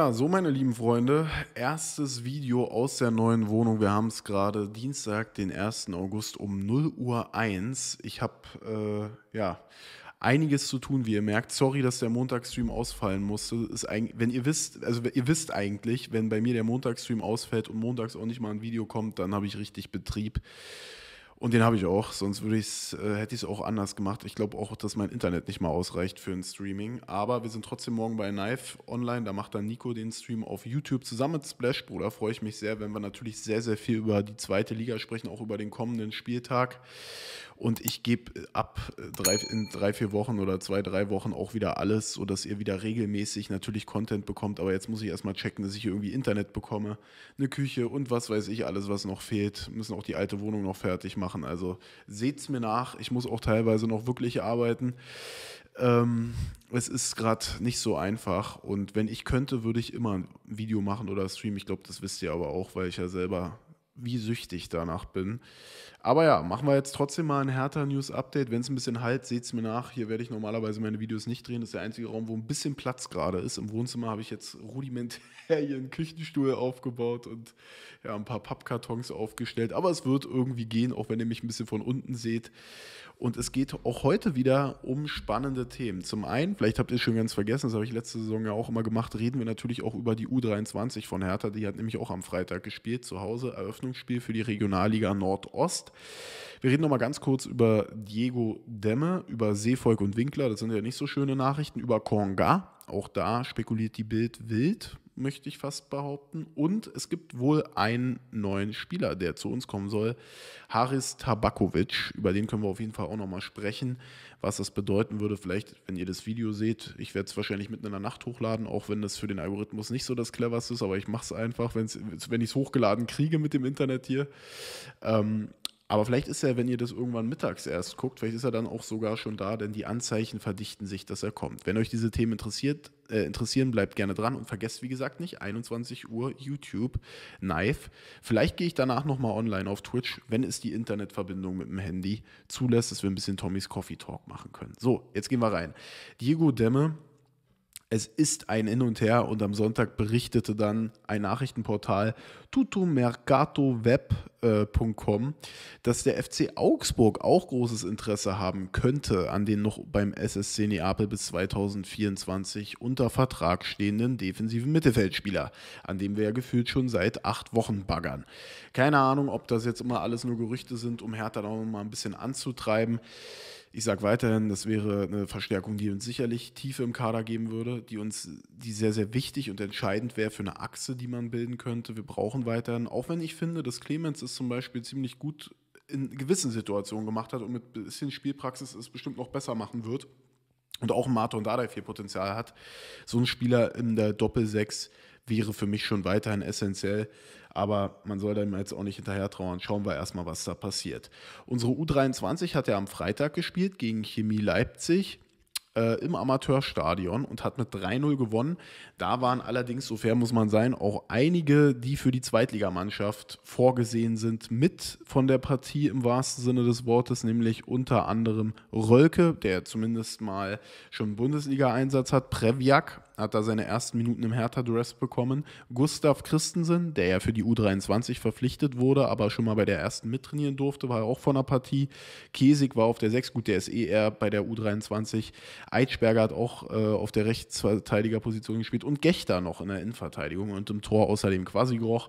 Ja, so meine lieben Freunde, erstes Video aus der neuen Wohnung. Wir haben es gerade Dienstag, den 1. August um 0 Uhr 1. Ich habe, äh, ja, einiges zu tun, wie ihr merkt. Sorry, dass der Montagsstream ausfallen musste. Ist ein, wenn ihr wisst, also ihr wisst eigentlich, wenn bei mir der Montagsstream ausfällt und montags auch nicht mal ein Video kommt, dann habe ich richtig Betrieb. Und den habe ich auch, sonst würde ich's, äh, hätte ich es auch anders gemacht. Ich glaube auch, dass mein Internet nicht mal ausreicht für ein Streaming. Aber wir sind trotzdem morgen bei Knife online. Da macht dann Nico den Stream auf YouTube zusammen mit Splash Bruder. Freue ich mich sehr, wenn wir natürlich sehr, sehr viel über die zweite Liga sprechen, auch über den kommenden Spieltag. Und ich gebe ab äh, drei, in drei, vier Wochen oder zwei, drei Wochen auch wieder alles, sodass ihr wieder regelmäßig natürlich Content bekommt. Aber jetzt muss ich erstmal checken, dass ich irgendwie Internet bekomme, eine Küche und was weiß ich alles, was noch fehlt. müssen auch die alte Wohnung noch fertig machen machen. Also seht's mir nach, ich muss auch teilweise noch wirklich arbeiten. Ähm, es ist gerade nicht so einfach und wenn ich könnte, würde ich immer ein Video machen oder streamen. Ich glaube, das wisst ihr aber auch, weil ich ja selber wie süchtig danach bin. Aber ja, machen wir jetzt trotzdem mal ein härter News-Update. Wenn es ein bisschen halt, seht es mir nach. Hier werde ich normalerweise meine Videos nicht drehen. Das ist der einzige Raum, wo ein bisschen Platz gerade ist. Im Wohnzimmer habe ich jetzt rudimentär hier einen Küchenstuhl aufgebaut und ja, ein paar Pappkartons aufgestellt. Aber es wird irgendwie gehen, auch wenn ihr mich ein bisschen von unten seht. Und es geht auch heute wieder um spannende Themen. Zum einen, vielleicht habt ihr es schon ganz vergessen, das habe ich letzte Saison ja auch immer gemacht, reden wir natürlich auch über die U23 von Hertha. Die hat nämlich auch am Freitag gespielt zu Hause. Eröffnungsspiel für die Regionalliga Nordost. Wir reden nochmal ganz kurz über Diego Demme, über Seevolk und Winkler. Das sind ja nicht so schöne Nachrichten. Über Konga. Auch da spekuliert die Bild wild, möchte ich fast behaupten. Und es gibt wohl einen neuen Spieler, der zu uns kommen soll. Haris Tabakovic. Über den können wir auf jeden Fall auch nochmal sprechen, was das bedeuten würde. Vielleicht, wenn ihr das Video seht, ich werde es wahrscheinlich mitten in der Nacht hochladen, auch wenn das für den Algorithmus nicht so das cleverste ist, aber ich mache es einfach, wenn ich es hochgeladen kriege mit dem Internet hier. Ähm, aber vielleicht ist er, wenn ihr das irgendwann mittags erst guckt, vielleicht ist er dann auch sogar schon da, denn die Anzeichen verdichten sich, dass er kommt. Wenn euch diese Themen interessiert, äh, interessieren, bleibt gerne dran und vergesst, wie gesagt, nicht 21 Uhr YouTube Knife. Vielleicht gehe ich danach nochmal online auf Twitch, wenn es die Internetverbindung mit dem Handy zulässt, dass wir ein bisschen Tommys Coffee Talk machen können. So, jetzt gehen wir rein. Diego Demme es ist ein Hin und Her und am Sonntag berichtete dann ein Nachrichtenportal tutomercatoweb.com, äh, dass der FC Augsburg auch großes Interesse haben könnte an den noch beim SSC Neapel bis 2024 unter Vertrag stehenden defensiven Mittelfeldspieler, an dem wir ja gefühlt schon seit acht Wochen baggern. Keine Ahnung, ob das jetzt immer alles nur Gerüchte sind, um Hertha noch mal ein bisschen anzutreiben. Ich sage weiterhin, das wäre eine Verstärkung, die uns sicherlich Tiefe im Kader geben würde, die uns, die sehr, sehr wichtig und entscheidend wäre für eine Achse, die man bilden könnte. Wir brauchen weiterhin, auch wenn ich finde, dass Clemens es zum Beispiel ziemlich gut in gewissen Situationen gemacht hat und mit ein bisschen Spielpraxis es bestimmt noch besser machen wird und auch Martin Dardai viel Potenzial hat, so ein Spieler in der Doppel-6 wäre für mich schon weiterhin essentiell. Aber man soll da jetzt auch nicht hinterher trauern. Schauen wir erstmal, was da passiert. Unsere U23 hat ja am Freitag gespielt gegen Chemie Leipzig äh, im Amateurstadion und hat mit 3-0 gewonnen. Da waren allerdings, so fair muss man sein, auch einige, die für die Zweitligamannschaft vorgesehen sind, mit von der Partie im wahrsten Sinne des Wortes, nämlich unter anderem Rölke, der zumindest mal schon Bundesliga-Einsatz hat, Previak hat da seine ersten Minuten im Hertha-Dress bekommen. Gustav Christensen, der ja für die U23 verpflichtet wurde, aber schon mal bei der ersten mittrainieren durfte, war auch von der Partie. Kesig war auf der 6, gut, der ist eh eher bei der U23. Eitschberger hat auch äh, auf der Rechtsverteidigerposition gespielt und Gechter noch in der Innenverteidigung und im Tor außerdem quasi Quasigroch.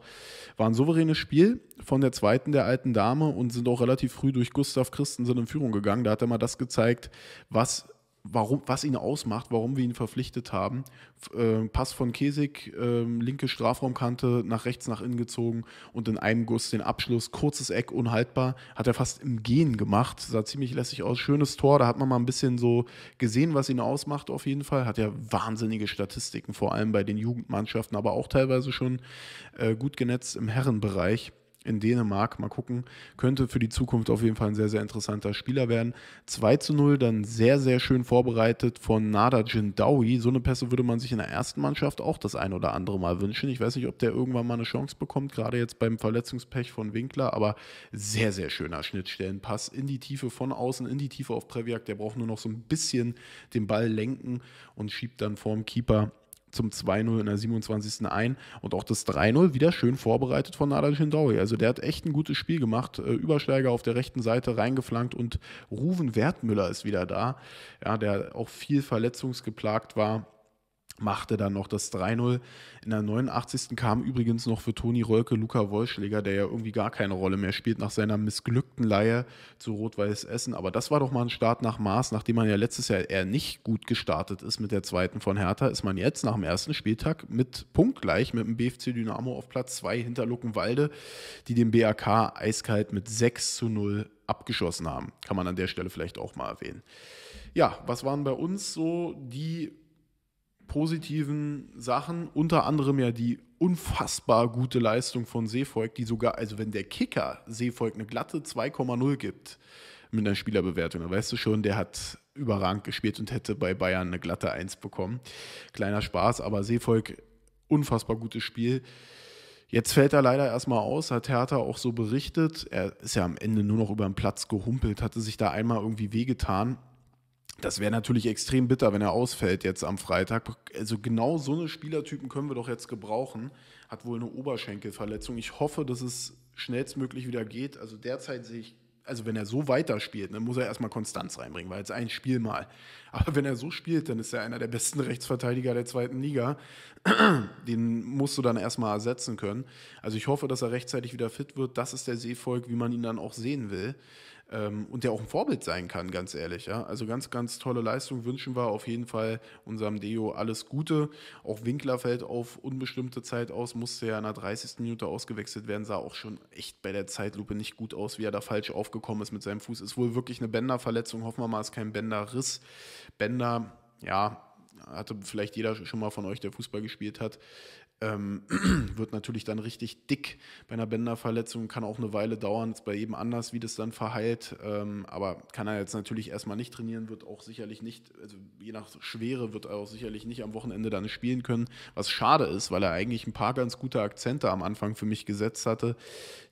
War ein souveränes Spiel von der zweiten der alten Dame und sind auch relativ früh durch Gustav Christensen in Führung gegangen. Da hat er mal das gezeigt, was warum, was ihn ausmacht, warum wir ihn verpflichtet haben. Äh, Pass von Kesig, äh, linke Strafraumkante, nach rechts, nach innen gezogen und in einem Guss den Abschluss. Kurzes Eck, unhaltbar. Hat er fast im Gehen gemacht. Sah ziemlich lässig aus. Schönes Tor, da hat man mal ein bisschen so gesehen, was ihn ausmacht auf jeden Fall. Hat ja wahnsinnige Statistiken, vor allem bei den Jugendmannschaften, aber auch teilweise schon äh, gut genetzt im Herrenbereich in Dänemark. Mal gucken. Könnte für die Zukunft auf jeden Fall ein sehr, sehr interessanter Spieler werden. 2 zu 0, dann sehr, sehr schön vorbereitet von Nada Jindawi. So eine Pässe würde man sich in der ersten Mannschaft auch das ein oder andere Mal wünschen. Ich weiß nicht, ob der irgendwann mal eine Chance bekommt, gerade jetzt beim Verletzungspech von Winkler, aber sehr, sehr schöner Schnittstellenpass in die Tiefe von außen, in die Tiefe auf Previak. Der braucht nur noch so ein bisschen den Ball lenken und schiebt dann vorm Keeper zum 2-0 in der 27. ein und auch das 3-0 wieder schön vorbereitet von Nadal Shindawi. Also der hat echt ein gutes Spiel gemacht. Äh, Übersteiger auf der rechten Seite reingeflankt und Ruven Wertmüller ist wieder da. Ja, der auch viel verletzungsgeplagt war machte dann noch das 3-0. In der 89. kam übrigens noch für Toni Rolke Luca Wollschläger, der ja irgendwie gar keine Rolle mehr spielt nach seiner missglückten Laie zu Rot-Weiß Essen. Aber das war doch mal ein Start nach Maß, nachdem man ja letztes Jahr eher nicht gut gestartet ist mit der zweiten von Hertha, ist man jetzt nach dem ersten Spieltag mit punktgleich mit dem BFC Dynamo auf Platz 2 hinter Luckenwalde, die den BAK eiskalt mit 6 0 abgeschossen haben. Kann man an der Stelle vielleicht auch mal erwähnen. Ja, was waren bei uns so die positiven Sachen, unter anderem ja die unfassbar gute Leistung von Seevolk, die sogar, also wenn der Kicker Seevolk eine glatte 2,0 gibt mit einer Spielerbewertung, dann weißt du schon, der hat überragend gespielt und hätte bei Bayern eine glatte 1 bekommen. Kleiner Spaß, aber Seevolk, unfassbar gutes Spiel. Jetzt fällt er leider erstmal aus, hat Hertha auch so berichtet. Er ist ja am Ende nur noch über den Platz gehumpelt, hatte sich da einmal irgendwie wehgetan das wäre natürlich extrem bitter, wenn er ausfällt jetzt am Freitag. Also genau so eine Spielertypen können wir doch jetzt gebrauchen. Hat wohl eine Oberschenkelverletzung. Ich hoffe, dass es schnellstmöglich wieder geht. Also derzeit sehe ich, also wenn er so weiterspielt, dann muss er erstmal Konstanz reinbringen, weil jetzt ein Spiel mal aber wenn er so spielt, dann ist er einer der besten Rechtsverteidiger der zweiten Liga. Den musst du dann erstmal ersetzen können. Also ich hoffe, dass er rechtzeitig wieder fit wird. Das ist der Seevolk, wie man ihn dann auch sehen will. Ähm, und der auch ein Vorbild sein kann, ganz ehrlich. Also ganz, ganz tolle Leistung wünschen wir auf jeden Fall unserem Deo alles Gute. Auch Winkler fällt auf unbestimmte Zeit aus, musste ja in der 30. Minute ausgewechselt werden, sah auch schon echt bei der Zeitlupe nicht gut aus, wie er da falsch aufgekommen ist mit seinem Fuß. Ist wohl wirklich eine Bänderverletzung, hoffen wir mal, es ist kein Bänderriss. Bänder, ja, hatte vielleicht jeder schon mal von euch, der Fußball gespielt hat, ähm, wird natürlich dann richtig dick bei einer Bänderverletzung, kann auch eine Weile dauern, ist bei jedem anders, wie das dann verheilt. Ähm, aber kann er jetzt natürlich erstmal nicht trainieren, wird auch sicherlich nicht, also je nach Schwere, wird er auch sicherlich nicht am Wochenende dann spielen können, was schade ist, weil er eigentlich ein paar ganz gute Akzente am Anfang für mich gesetzt hatte.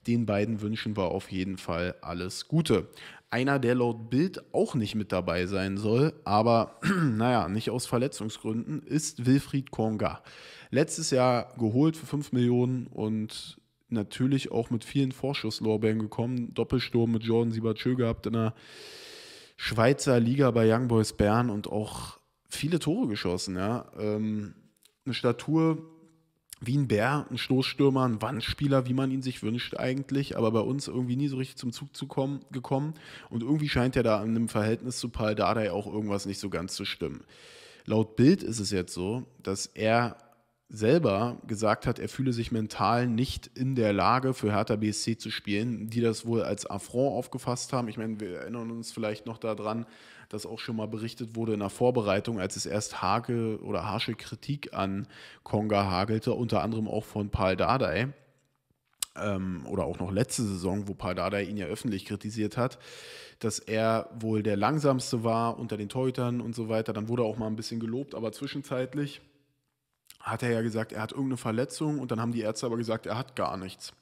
Den beiden wünschen wir auf jeden Fall alles Gute einer, der laut Bild auch nicht mit dabei sein soll, aber naja, nicht aus Verletzungsgründen, ist Wilfried Konga. Letztes Jahr geholt für 5 Millionen und natürlich auch mit vielen Vorschusslorbeeren gekommen. Doppelsturm mit Jordan Siebertschö gehabt in der Schweizer Liga bei Young Boys Bern und auch viele Tore geschossen. Ja. Ähm, eine Statur wie ein Bär, ein Stoßstürmer, ein Wandspieler, wie man ihn sich wünscht eigentlich, aber bei uns irgendwie nie so richtig zum Zug zu kommen, gekommen. Und irgendwie scheint ja da in einem Verhältnis zu Paul Dardai auch irgendwas nicht so ganz zu stimmen. Laut Bild ist es jetzt so, dass er selber gesagt hat, er fühle sich mental nicht in der Lage, für Hertha BSC zu spielen, die das wohl als Affront aufgefasst haben. Ich meine, wir erinnern uns vielleicht noch daran, das auch schon mal berichtet wurde in der Vorbereitung, als es erst Hage oder harsche Kritik an Konga hagelte, unter anderem auch von Paul Dardai ähm, oder auch noch letzte Saison, wo Paul Pardada ihn ja öffentlich kritisiert hat, dass er wohl der langsamste war unter den Teutern und so weiter. Dann wurde er auch mal ein bisschen gelobt, aber zwischenzeitlich hat er ja gesagt, er hat irgendeine Verletzung und dann haben die Ärzte aber gesagt, er hat gar nichts.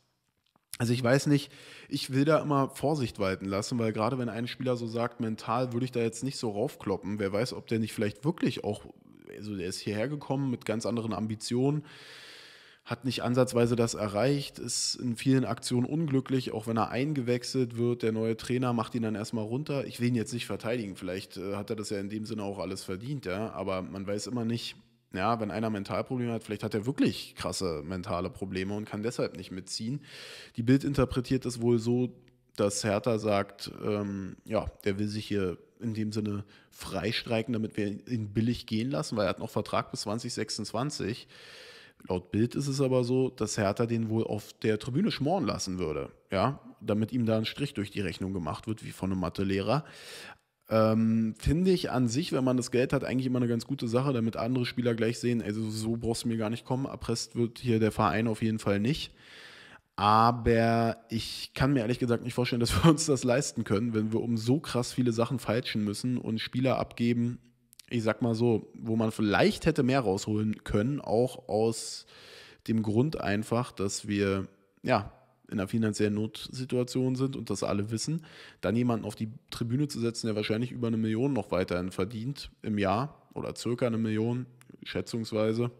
Also ich weiß nicht, ich will da immer Vorsicht walten lassen, weil gerade wenn ein Spieler so sagt, mental würde ich da jetzt nicht so raufkloppen, wer weiß, ob der nicht vielleicht wirklich auch, also der ist hierher gekommen mit ganz anderen Ambitionen, hat nicht ansatzweise das erreicht, ist in vielen Aktionen unglücklich, auch wenn er eingewechselt wird, der neue Trainer macht ihn dann erstmal runter. Ich will ihn jetzt nicht verteidigen, vielleicht äh, hat er das ja in dem Sinne auch alles verdient, ja, aber man weiß immer nicht, ja, wenn einer Mentalprobleme hat, vielleicht hat er wirklich krasse mentale Probleme und kann deshalb nicht mitziehen. Die Bild interpretiert es wohl so, dass Hertha sagt, ähm, ja, der will sich hier in dem Sinne freistreiken, damit wir ihn billig gehen lassen, weil er hat noch Vertrag bis 2026. Laut Bild ist es aber so, dass Hertha den wohl auf der Tribüne schmoren lassen würde, ja, damit ihm da ein Strich durch die Rechnung gemacht wird, wie von einem Mathelehrer. Ähm, Finde ich an sich, wenn man das Geld hat, eigentlich immer eine ganz gute Sache, damit andere Spieler gleich sehen, also so brauchst du mir gar nicht kommen, erpresst wird hier der Verein auf jeden Fall nicht. Aber ich kann mir ehrlich gesagt nicht vorstellen, dass wir uns das leisten können, wenn wir um so krass viele Sachen feilschen müssen und Spieler abgeben, ich sag mal so, wo man vielleicht hätte mehr rausholen können, auch aus dem Grund einfach, dass wir ja in einer finanziellen Notsituation sind und das alle wissen, dann jemanden auf die Tribüne zu setzen, der wahrscheinlich über eine Million noch weiterhin verdient im Jahr oder circa eine Million schätzungsweise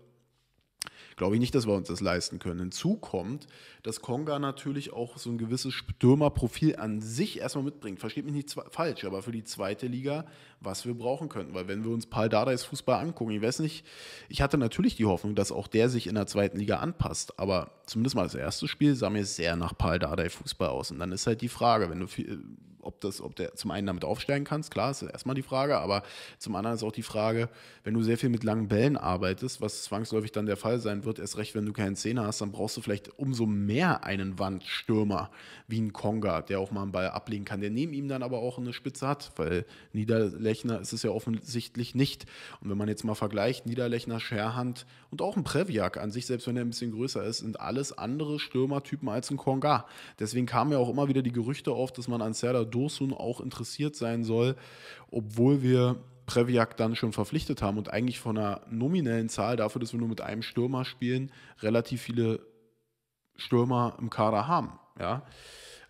glaube ich nicht, dass wir uns das leisten können. Hinzu kommt, dass Konga natürlich auch so ein gewisses Stürmerprofil an sich erstmal mitbringt. Versteht mich nicht falsch, aber für die zweite Liga, was wir brauchen könnten. Weil wenn wir uns Paul Dardais Fußball angucken, ich weiß nicht, ich hatte natürlich die Hoffnung, dass auch der sich in der zweiten Liga anpasst. Aber zumindest mal das erste Spiel sah mir sehr nach Paul Dardai Fußball aus. Und dann ist halt die Frage, wenn du viel ob das, ob der zum einen damit aufsteigen kannst, klar, ist erstmal die Frage, aber zum anderen ist auch die Frage, wenn du sehr viel mit langen Bällen arbeitest, was zwangsläufig dann der Fall sein wird, erst recht, wenn du keinen Zehner hast, dann brauchst du vielleicht umso mehr einen Wandstürmer wie einen Konga, der auch mal einen Ball ablegen kann, der neben ihm dann aber auch eine Spitze hat, weil Niederlechner ist es ja offensichtlich nicht. Und wenn man jetzt mal vergleicht, Niederlechner, Scherhand und auch ein Previak an sich, selbst wenn er ein bisschen größer ist, sind alles andere Stürmertypen als ein Konga. Deswegen kamen ja auch immer wieder die Gerüchte auf, dass man an Serdar Dursun auch interessiert sein soll, obwohl wir Previak dann schon verpflichtet haben und eigentlich von einer nominellen Zahl dafür, dass wir nur mit einem Stürmer spielen, relativ viele Stürmer im Kader haben. Ja?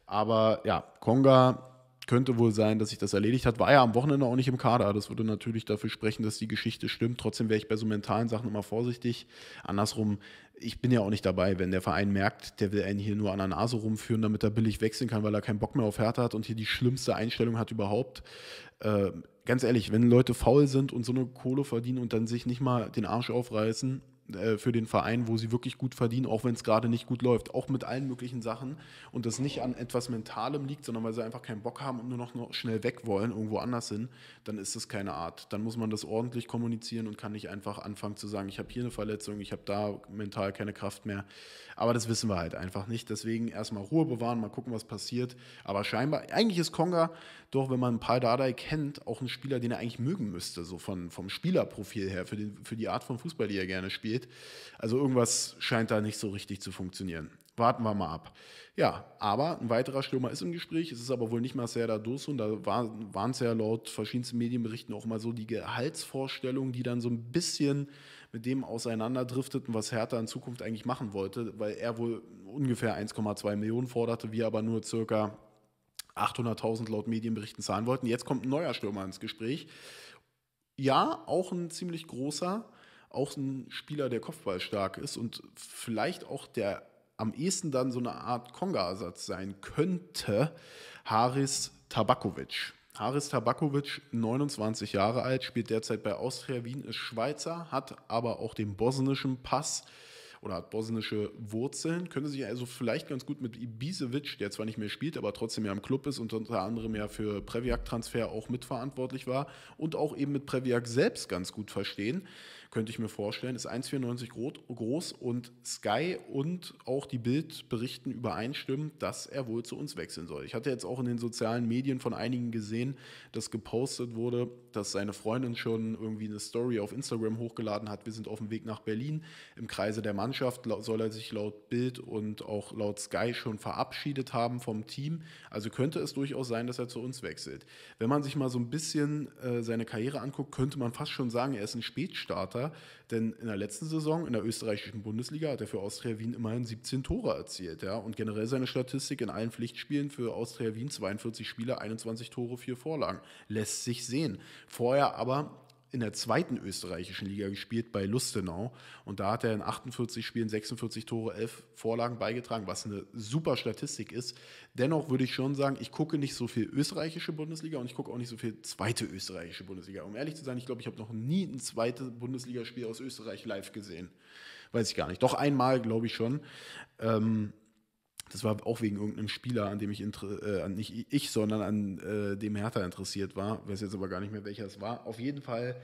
Aber ja, Konga könnte wohl sein, dass sich das erledigt hat. War ja am Wochenende auch nicht im Kader. Das würde natürlich dafür sprechen, dass die Geschichte stimmt. Trotzdem wäre ich bei so mentalen Sachen immer vorsichtig. Andersrum ich bin ja auch nicht dabei, wenn der Verein merkt, der will einen hier nur an der Nase rumführen, damit er billig wechseln kann, weil er keinen Bock mehr auf Hertha hat und hier die schlimmste Einstellung hat überhaupt. Äh, ganz ehrlich, wenn Leute faul sind und so eine Kohle verdienen und dann sich nicht mal den Arsch aufreißen, äh, für den Verein, wo sie wirklich gut verdienen, auch wenn es gerade nicht gut läuft, auch mit allen möglichen Sachen und das nicht an etwas Mentalem liegt, sondern weil sie einfach keinen Bock haben und nur noch, noch schnell weg wollen, irgendwo anders hin, dann ist das keine Art. Dann muss man das ordentlich kommunizieren und kann nicht einfach anfangen zu sagen, ich habe hier eine Verletzung, ich habe da mental keine Kraft mehr. Aber das wissen wir halt einfach nicht. Deswegen erstmal Ruhe bewahren, mal gucken, was passiert. Aber scheinbar, eigentlich ist Konga doch, wenn man Pardadei kennt, auch ein Spieler, den er eigentlich mögen müsste, so von, vom Spielerprofil her, für, den, für die Art von Fußball, die er gerne spielt. Also irgendwas scheint da nicht so richtig zu funktionieren. Warten wir mal ab. Ja, aber ein weiterer Stürmer ist im Gespräch. Es ist aber wohl nicht Marcel Dadoso. Und da waren es ja laut verschiedensten Medienberichten auch mal so die Gehaltsvorstellungen, die dann so ein bisschen mit dem auseinanderdrifteten, was Hertha in Zukunft eigentlich machen wollte, weil er wohl ungefähr 1,2 Millionen forderte, wir aber nur circa 800.000 laut Medienberichten zahlen wollten. Jetzt kommt ein neuer Stürmer ins Gespräch. Ja, auch ein ziemlich großer, auch ein Spieler, der kopfballstark ist und vielleicht auch der am ehesten dann so eine Art Konga-Ersatz sein könnte, Haris Tabakovic. Haris Tabakovic, 29 Jahre alt, spielt derzeit bei Austria Wien, ist Schweizer, hat aber auch den bosnischen Pass oder hat bosnische Wurzeln, könnte sich also vielleicht ganz gut mit Ibisevic, der zwar nicht mehr spielt, aber trotzdem ja im Club ist und unter anderem ja für Previak-Transfer auch mitverantwortlich war und auch eben mit Previak selbst ganz gut verstehen könnte ich mir vorstellen, ist 1,94 groß und Sky und auch die Bildberichten übereinstimmen, dass er wohl zu uns wechseln soll. Ich hatte jetzt auch in den sozialen Medien von einigen gesehen, dass gepostet wurde, dass seine Freundin schon irgendwie eine Story auf Instagram hochgeladen hat. Wir sind auf dem Weg nach Berlin. Im Kreise der Mannschaft soll er sich laut Bild und auch laut Sky schon verabschiedet haben vom Team. Also könnte es durchaus sein, dass er zu uns wechselt. Wenn man sich mal so ein bisschen äh, seine Karriere anguckt, könnte man fast schon sagen, er ist ein Spätstarter Sache, denn in der letzten Saison in der österreichischen Bundesliga hat er für Austria Wien immerhin 17 Tore erzielt, ja, und generell seine Statistik in allen Pflichtspielen für Austria Wien 42 Spiele, 21 Tore, 4 Vorlagen, lässt sich sehen. Vorher aber in der zweiten österreichischen Liga gespielt bei Lustenau und da hat er in 48 Spielen 46 Tore, 11 Vorlagen beigetragen, was eine super Statistik ist. Dennoch würde ich schon sagen, ich gucke nicht so viel österreichische Bundesliga und ich gucke auch nicht so viel zweite österreichische Bundesliga. Um ehrlich zu sein, ich glaube, ich habe noch nie ein zweites Bundesligaspiel aus Österreich live gesehen. Weiß ich gar nicht. Doch einmal, glaube ich schon. Ähm, das war auch wegen irgendeinem Spieler, an dem ich, äh, nicht ich, sondern an äh, dem Hertha interessiert war. Weiß jetzt aber gar nicht mehr, welcher es war. Auf jeden Fall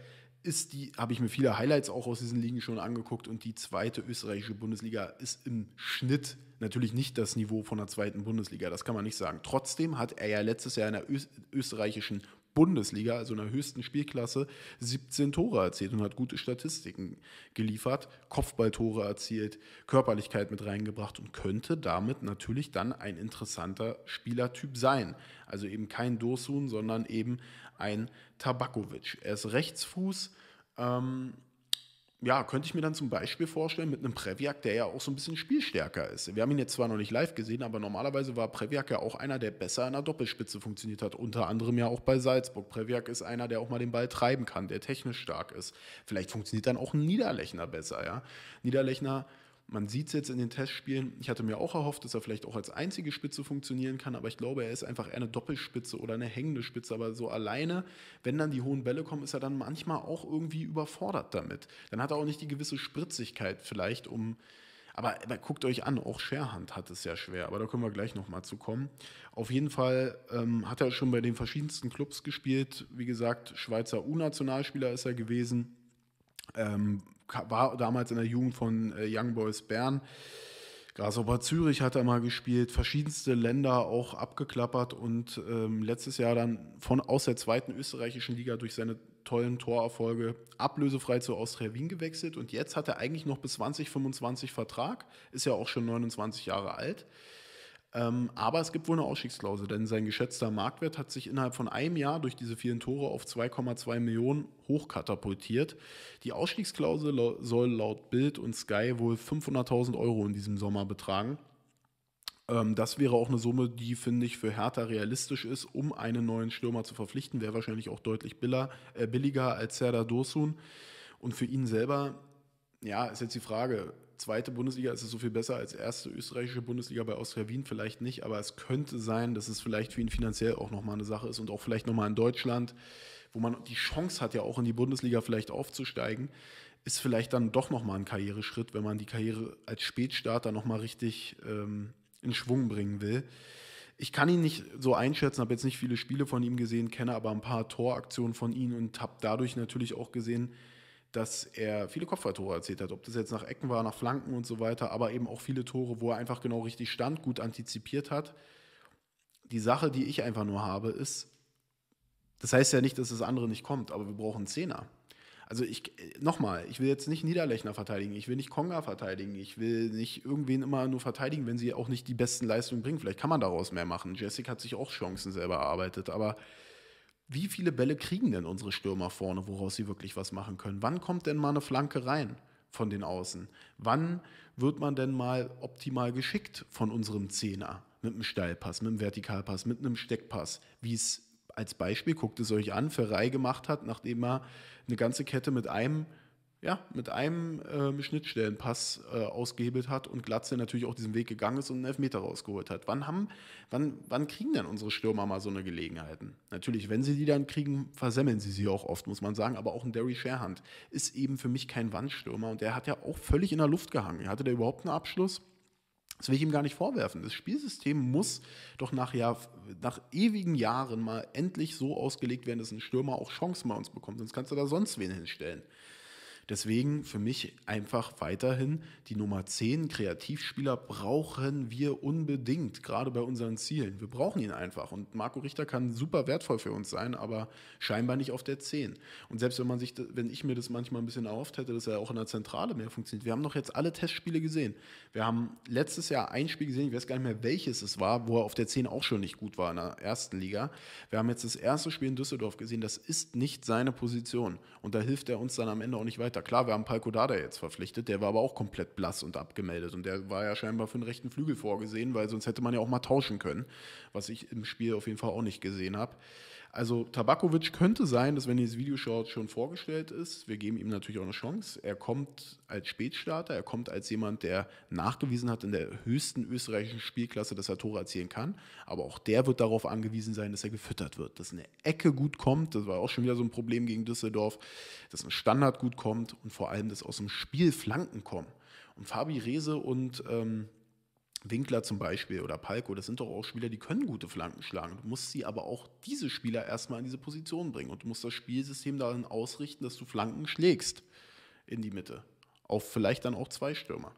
ist die, habe ich mir viele Highlights auch aus diesen Ligen schon angeguckt und die zweite österreichische Bundesliga ist im Schnitt natürlich nicht das Niveau von der zweiten Bundesliga, das kann man nicht sagen. Trotzdem hat er ja letztes Jahr in der österreichischen Bundesliga, also in der höchsten Spielklasse, 17 Tore erzielt und hat gute Statistiken geliefert, Kopfballtore erzielt, Körperlichkeit mit reingebracht und könnte damit natürlich dann ein interessanter Spielertyp sein. Also eben kein Dursun, sondern eben ein Tabakovic. Er ist Rechtsfuß. Ähm, ja, könnte ich mir dann zum Beispiel vorstellen mit einem Previak, der ja auch so ein bisschen spielstärker ist. Wir haben ihn jetzt zwar noch nicht live gesehen, aber normalerweise war Previak ja auch einer, der besser in der Doppelspitze funktioniert hat, unter anderem ja auch bei Salzburg. Previak ist einer, der auch mal den Ball treiben kann, der technisch stark ist. Vielleicht funktioniert dann auch ein Niederlechner besser, ja. Niederlechner man sieht es jetzt in den Testspielen. Ich hatte mir auch erhofft, dass er vielleicht auch als einzige Spitze funktionieren kann, aber ich glaube, er ist einfach eher eine Doppelspitze oder eine hängende Spitze. Aber so alleine, wenn dann die hohen Bälle kommen, ist er dann manchmal auch irgendwie überfordert damit. Dann hat er auch nicht die gewisse Spritzigkeit vielleicht, um. Aber, aber guckt euch an, auch Scherhand hat es ja schwer, aber da können wir gleich nochmal zu kommen. Auf jeden Fall ähm, hat er schon bei den verschiedensten Clubs gespielt. Wie gesagt, Schweizer U-Nationalspieler ist er gewesen. Ähm, war damals in der Jugend von äh, Young Boys Bern. Grasshopper Zürich hat er mal gespielt, verschiedenste Länder auch abgeklappert und ähm, letztes Jahr dann von aus der zweiten österreichischen Liga durch seine tollen Torerfolge ablösefrei zu Austria Wien gewechselt und jetzt hat er eigentlich noch bis 2025 Vertrag, ist ja auch schon 29 Jahre alt. Ähm, aber es gibt wohl eine Ausstiegsklausel, denn sein geschätzter Marktwert hat sich innerhalb von einem Jahr durch diese vielen Tore auf 2,2 Millionen hochkatapultiert. Die Ausstiegsklausel soll laut Bild und Sky wohl 500.000 Euro in diesem Sommer betragen. Ähm, das wäre auch eine Summe, die, finde ich, für Hertha realistisch ist, um einen neuen Stürmer zu verpflichten. Wäre wahrscheinlich auch deutlich biller, äh, billiger als Serdar Dosun. Und für ihn selber ja, ist jetzt die Frage, zweite Bundesliga ist es so viel besser als erste österreichische Bundesliga bei Austria Wien vielleicht nicht, aber es könnte sein, dass es vielleicht für ihn finanziell auch nochmal eine Sache ist und auch vielleicht nochmal in Deutschland, wo man die Chance hat, ja auch in die Bundesliga vielleicht aufzusteigen, ist vielleicht dann doch nochmal ein Karriereschritt, wenn man die Karriere als Spätstarter nochmal richtig ähm, in Schwung bringen will. Ich kann ihn nicht so einschätzen, habe jetzt nicht viele Spiele von ihm gesehen, kenne aber ein paar Toraktionen von ihm und habe dadurch natürlich auch gesehen, dass er viele Kopfballtore erzählt hat, ob das jetzt nach Ecken war, nach Flanken und so weiter, aber eben auch viele Tore, wo er einfach genau richtig stand, gut antizipiert hat. Die Sache, die ich einfach nur habe, ist, das heißt ja nicht, dass das andere nicht kommt, aber wir brauchen Zehner. Also ich, nochmal, ich will jetzt nicht Niederlechner verteidigen, ich will nicht Konga verteidigen, ich will nicht irgendwen immer nur verteidigen, wenn sie auch nicht die besten Leistungen bringen. Vielleicht kann man daraus mehr machen. Jessica hat sich auch Chancen selber erarbeitet, aber wie viele Bälle kriegen denn unsere Stürmer vorne, woraus sie wirklich was machen können? Wann kommt denn mal eine Flanke rein von den Außen? Wann wird man denn mal optimal geschickt von unserem Zehner? Mit einem Steilpass, mit einem Vertikalpass, mit einem Steckpass, wie es als Beispiel, guckt es euch an, Ferrei gemacht hat, nachdem er eine ganze Kette mit einem ja, mit einem ähm, Schnittstellenpass äh, ausgehebelt hat und Glatze natürlich auch diesen Weg gegangen ist und einen Elfmeter rausgeholt hat. Wann, haben, wann, wann kriegen denn unsere Stürmer mal so eine Gelegenheiten? Natürlich, wenn sie die dann kriegen, versemmeln sie sie auch oft, muss man sagen. Aber auch ein Derry Sherhand ist eben für mich kein Wandstürmer und der hat ja auch völlig in der Luft gehangen. Hatte der überhaupt einen Abschluss? Das will ich ihm gar nicht vorwerfen. Das Spielsystem muss doch nach, Jahr, nach ewigen Jahren mal endlich so ausgelegt werden, dass ein Stürmer auch Chancen bei uns bekommt. Sonst kannst du da sonst wen hinstellen. Deswegen für mich einfach weiterhin die Nummer 10. Kreativspieler brauchen wir unbedingt, gerade bei unseren Zielen. Wir brauchen ihn einfach. Und Marco Richter kann super wertvoll für uns sein, aber scheinbar nicht auf der 10. Und selbst wenn man sich, wenn ich mir das manchmal ein bisschen erhofft hätte, dass er auch in der Zentrale mehr funktioniert. Wir haben doch jetzt alle Testspiele gesehen. Wir haben letztes Jahr ein Spiel gesehen, ich weiß gar nicht mehr welches es war, wo er auf der 10 auch schon nicht gut war in der ersten Liga. Wir haben jetzt das erste Spiel in Düsseldorf gesehen. Das ist nicht seine Position. Und da hilft er uns dann am Ende auch nicht weiter. Elfmeter. Klar, wir haben Palko Dada jetzt verpflichtet, der war aber auch komplett blass und abgemeldet. Und der war ja scheinbar für den rechten Flügel vorgesehen, weil sonst hätte man ja auch mal tauschen können, was ich im Spiel auf jeden Fall auch nicht gesehen habe. Also Tabakovic könnte sein, dass wenn dieses Video schaut, schon vorgestellt ist, wir geben ihm natürlich auch eine Chance. Er kommt als Spätstarter, er kommt als jemand, der nachgewiesen hat in der höchsten österreichischen Spielklasse, dass er Tore erzielen kann. Aber auch der wird darauf angewiesen sein, dass er gefüttert wird, dass eine Ecke gut kommt. Das war auch schon wieder so ein Problem gegen Düsseldorf, dass ein Standard gut kommt und vor allem, dass aus dem Spiel Flanken kommen. Und Fabi Rehse und ähm, Winkler zum Beispiel oder Palko, das sind doch auch Spieler, die können gute Flanken schlagen. Du musst sie aber auch diese Spieler erstmal in diese Position bringen und du musst das Spielsystem darin ausrichten, dass du Flanken schlägst in die Mitte. Auf vielleicht dann auch zwei Stürmer.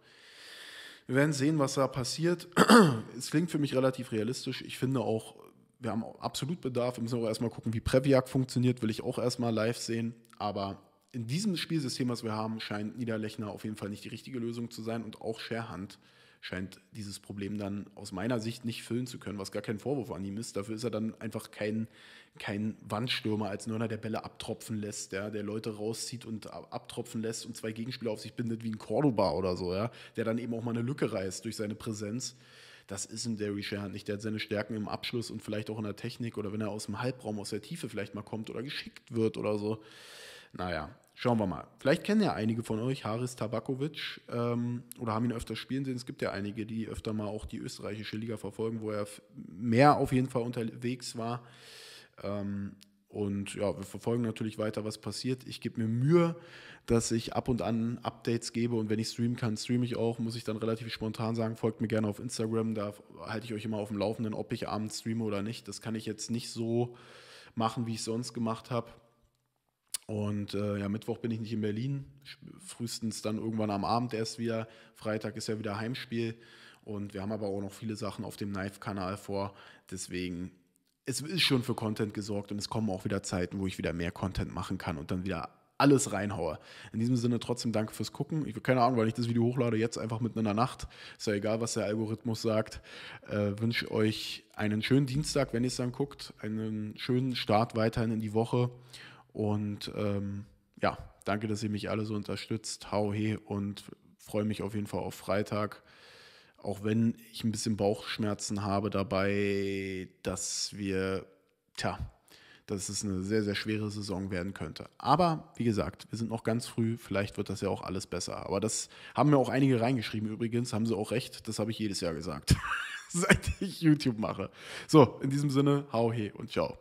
Wir werden sehen, was da passiert. es klingt für mich relativ realistisch. Ich finde auch, wir haben absolut Bedarf. Wir müssen auch erstmal gucken, wie Previak funktioniert, will ich auch erstmal live sehen. Aber in diesem Spielsystem, was wir haben, scheint Niederlechner auf jeden Fall nicht die richtige Lösung zu sein und auch Scherhand scheint dieses Problem dann aus meiner Sicht nicht füllen zu können, was gar kein Vorwurf an ihm ist. Dafür ist er dann einfach kein, kein Wandstürmer, als nur einer, der Bälle abtropfen lässt, ja, der Leute rauszieht und abtropfen lässt und zwei Gegenspieler auf sich bindet, wie ein Cordoba oder so, ja, der dann eben auch mal eine Lücke reißt durch seine Präsenz. Das ist ein Derry Sherrand nicht. Der hat seine Stärken im Abschluss und vielleicht auch in der Technik oder wenn er aus dem Halbraum, aus der Tiefe vielleicht mal kommt oder geschickt wird oder so. Naja, Schauen wir mal. Vielleicht kennen ja einige von euch Haris Tabakovic ähm, oder haben ihn öfter spielen sehen. Es gibt ja einige, die öfter mal auch die österreichische Liga verfolgen, wo er mehr auf jeden Fall unterwegs war. Ähm, und ja, wir verfolgen natürlich weiter, was passiert. Ich gebe mir Mühe, dass ich ab und an Updates gebe und wenn ich streamen kann, streame ich auch. Muss ich dann relativ spontan sagen, folgt mir gerne auf Instagram, da halte ich euch immer auf dem Laufenden, ob ich abends streame oder nicht. Das kann ich jetzt nicht so machen, wie ich es sonst gemacht habe. Und äh, ja, Mittwoch bin ich nicht in Berlin, frühestens dann irgendwann am Abend erst wieder. Freitag ist ja wieder Heimspiel und wir haben aber auch noch viele Sachen auf dem Knife-Kanal vor. Deswegen, es ist schon für Content gesorgt und es kommen auch wieder Zeiten, wo ich wieder mehr Content machen kann und dann wieder alles reinhaue. In diesem Sinne trotzdem danke fürs Gucken. Ich habe keine Ahnung, weil ich das Video hochlade, jetzt einfach mitten in der Nacht. Ist ja egal, was der Algorithmus sagt. Äh, wünsche euch einen schönen Dienstag, wenn ihr es dann guckt, einen schönen Start weiterhin in die Woche und ähm, ja, danke, dass ihr mich alle so unterstützt. Hau he und freue mich auf jeden Fall auf Freitag. Auch wenn ich ein bisschen Bauchschmerzen habe dabei, dass wir, tja, dass es eine sehr, sehr schwere Saison werden könnte. Aber wie gesagt, wir sind noch ganz früh, vielleicht wird das ja auch alles besser. Aber das haben mir auch einige reingeschrieben übrigens, haben sie auch recht, das habe ich jedes Jahr gesagt, seit ich YouTube mache. So, in diesem Sinne, hau he und ciao.